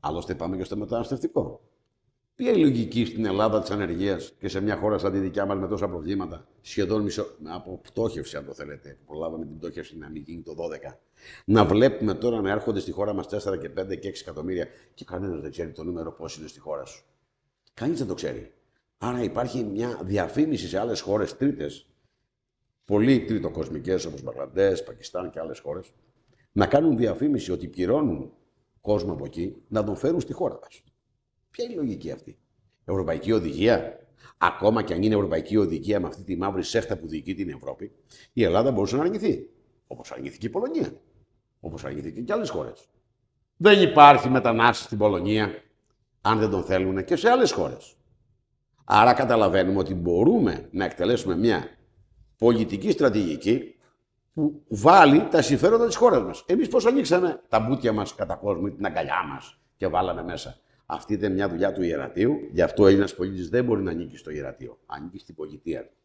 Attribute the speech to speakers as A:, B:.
A: Άλλωστε, πάμε και στο μεταναστευτικό. Ποια είναι η λογική στην Ελλάδα της ανεργίας και σε μια χώρα σαν τη δικιά μας με τόσα προβλήματα, σχεδόν μισο... από πτώχευση, αν το θέλετε, που προλάβαμε την πτώχευση να μην γίνει το 12,
B: να βλέπουμε
A: τώρα να έρχονται στη χώρα μας 4 και 5 και 6 εκατομμύρια και κανένας δεν ξέρει το νούμερο πώς είναι στη χώρα σου. Κανείς δεν το ξέρει. Άρα υπάρχει μια διαφήμιση σε άλλες χώρες τρίτες, πολύ τριτοκοσμικές όπως Μπαγκλαντές, Πακιστάν και άλλες χώρες, να κάνουν διαφήμιση ότι πληρώνουν κόσμο από εκεί να τον φέρουν στη χώρα μας. Ποια είναι η λογική αυτή. Ευρωπαϊκή οδηγία. Ακόμα και αν είναι ευρωπαϊκή οδηγία με αυτή τη μαύρη σέχτα που διοικεί την Ευρώπη, η Ελλάδα μπορούσε να αρνηθεί. Όπως αρνηθήκε η Πολωνία. Όπως αρνηθήκε και άλλες χώρες. Δεν υπάρχει μετανάστη στην Πολωνία, αν δεν τον θέλουν και σε άλλες χώρες. Άρα καταλαβαίνουμε ότι μπορούμε να εκτελέσουμε μια πολιτική στρατηγική που βάλει τα συμφέροντα της χώρας μας. Εμείς πώς ανοίξαμε τα μπούτια μας κατά κόσμο, την αγκαλιά μας και βάλαμε μέσα. Αυτή ήταν μια δουλειά του ιερατείου. Γι' αυτό ο Έλληνας πολίτης δεν μπορεί να ανήκει στο ιερατείο. Ανήκει στην πολιτεία του.